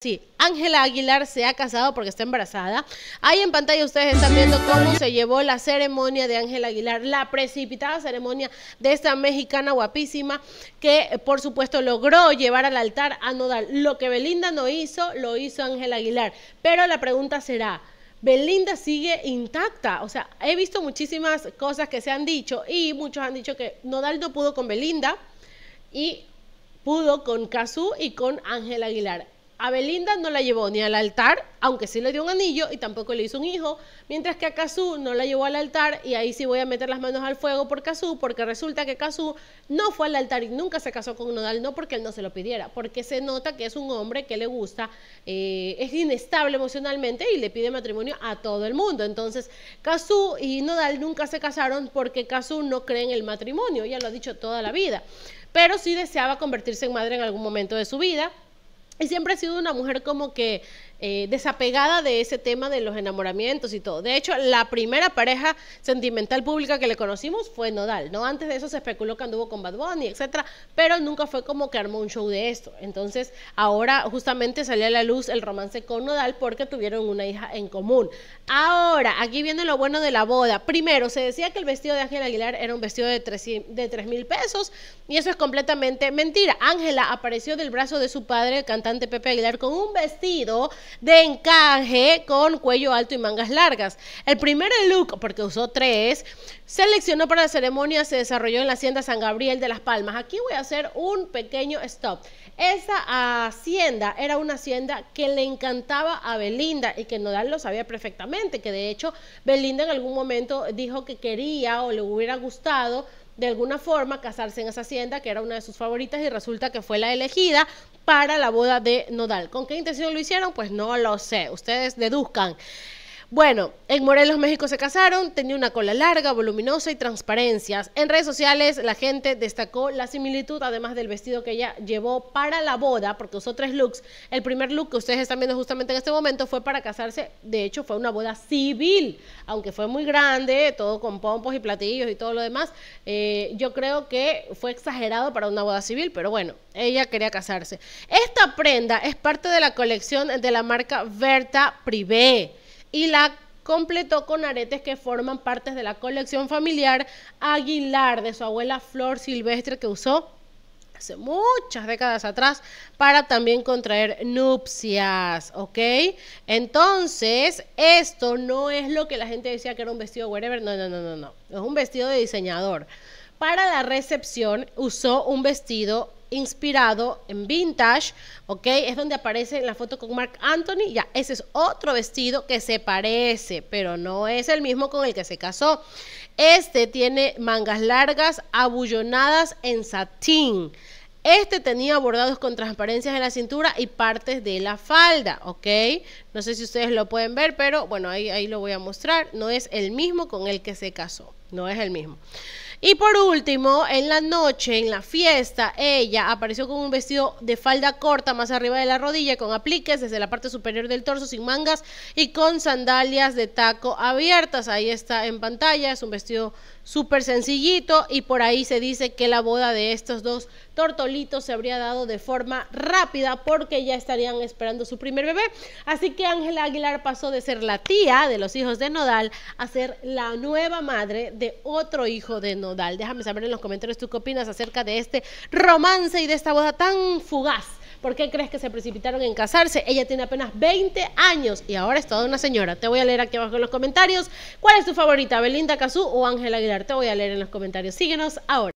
Sí, Ángela Aguilar se ha casado porque está embarazada. Ahí en pantalla ustedes están viendo cómo se llevó la ceremonia de Ángela Aguilar, la precipitada ceremonia de esta mexicana guapísima que por supuesto logró llevar al altar a Nodal. Lo que Belinda no hizo, lo hizo Ángela Aguilar. Pero la pregunta será, Belinda sigue intacta. O sea, he visto muchísimas cosas que se han dicho y muchos han dicho que Nodal no pudo con Belinda y pudo con Cazú y con Ángela Aguilar a Belinda no la llevó ni al altar, aunque sí le dio un anillo y tampoco le hizo un hijo, mientras que a Cazú no la llevó al altar y ahí sí voy a meter las manos al fuego por Cazú, porque resulta que Cazú no fue al altar y nunca se casó con Nodal, no porque él no se lo pidiera, porque se nota que es un hombre que le gusta, eh, es inestable emocionalmente y le pide matrimonio a todo el mundo. Entonces, Cazú y Nodal nunca se casaron porque Cazú no cree en el matrimonio, ya lo ha dicho toda la vida, pero sí deseaba convertirse en madre en algún momento de su vida y siempre ha sido una mujer como que eh, desapegada de ese tema de los enamoramientos y todo. De hecho, la primera pareja sentimental pública que le conocimos fue Nodal, ¿no? Antes de eso se especuló que anduvo con Bad Bunny, etcétera, pero nunca fue como que armó un show de esto. Entonces, ahora justamente salió a la luz el romance con Nodal porque tuvieron una hija en común. Ahora, aquí viene lo bueno de la boda. Primero, se decía que el vestido de Ángel Aguilar era un vestido de 3 mil pesos y eso es completamente mentira. Ángela apareció del brazo de su padre cantando Pepe Aguilar con un vestido de encaje con cuello alto y mangas largas. El primer look, porque usó tres, seleccionó para la ceremonia, se desarrolló en la hacienda San Gabriel de Las Palmas. Aquí voy a hacer un pequeño stop. Esa hacienda era una hacienda que le encantaba a Belinda y que Nodal lo sabía perfectamente, que de hecho Belinda en algún momento dijo que quería o le hubiera gustado de alguna forma casarse en esa hacienda, que era una de sus favoritas, y resulta que fue la elegida para la boda de Nodal. ¿Con qué intención lo hicieron? Pues no lo sé, ustedes deduzcan. Bueno, en Morelos, México se casaron, tenía una cola larga, voluminosa y transparencias. En redes sociales la gente destacó la similitud, además del vestido que ella llevó para la boda, porque usó tres looks. El primer look que ustedes están viendo justamente en este momento fue para casarse, de hecho fue una boda civil, aunque fue muy grande, todo con pompos y platillos y todo lo demás. Eh, yo creo que fue exagerado para una boda civil, pero bueno, ella quería casarse. Esta prenda es parte de la colección de la marca Berta Privé y la completó con aretes que forman parte de la colección familiar Aguilar de su abuela Flor Silvestre que usó hace muchas décadas atrás para también contraer nupcias, ¿ok? Entonces, esto no es lo que la gente decía que era un vestido whatever, no, no, no, no, no, es un vestido de diseñador. Para la recepción usó un vestido inspirado en vintage, ¿ok? Es donde aparece en la foto con Mark Anthony, ya, ese es otro vestido que se parece, pero no es el mismo con el que se casó. Este tiene mangas largas, abullonadas en satín. Este tenía bordados con transparencias en la cintura y partes de la falda, ¿ok? No sé si ustedes lo pueden ver, pero bueno, ahí, ahí lo voy a mostrar. No es el mismo con el que se casó, no es el mismo. Y por último, en la noche, en la fiesta, ella apareció con un vestido de falda corta más arriba de la rodilla, con apliques desde la parte superior del torso, sin mangas y con sandalias de taco abiertas. Ahí está en pantalla, es un vestido súper sencillito y por ahí se dice que la boda de estos dos tortolitos se habría dado de forma rápida porque ya estarían esperando su primer bebé. Así que Ángela Aguilar pasó de ser la tía de los hijos de Nodal a ser la nueva madre de otro hijo de Nodal. Déjame saber en los comentarios tú qué opinas acerca de este romance y de esta boda tan fugaz ¿Por qué crees que se precipitaron en casarse? Ella tiene apenas 20 años y ahora es toda una señora. Te voy a leer aquí abajo en los comentarios. ¿Cuál es tu favorita, Belinda Cazú o Ángela Aguilar? Te voy a leer en los comentarios. Síguenos ahora.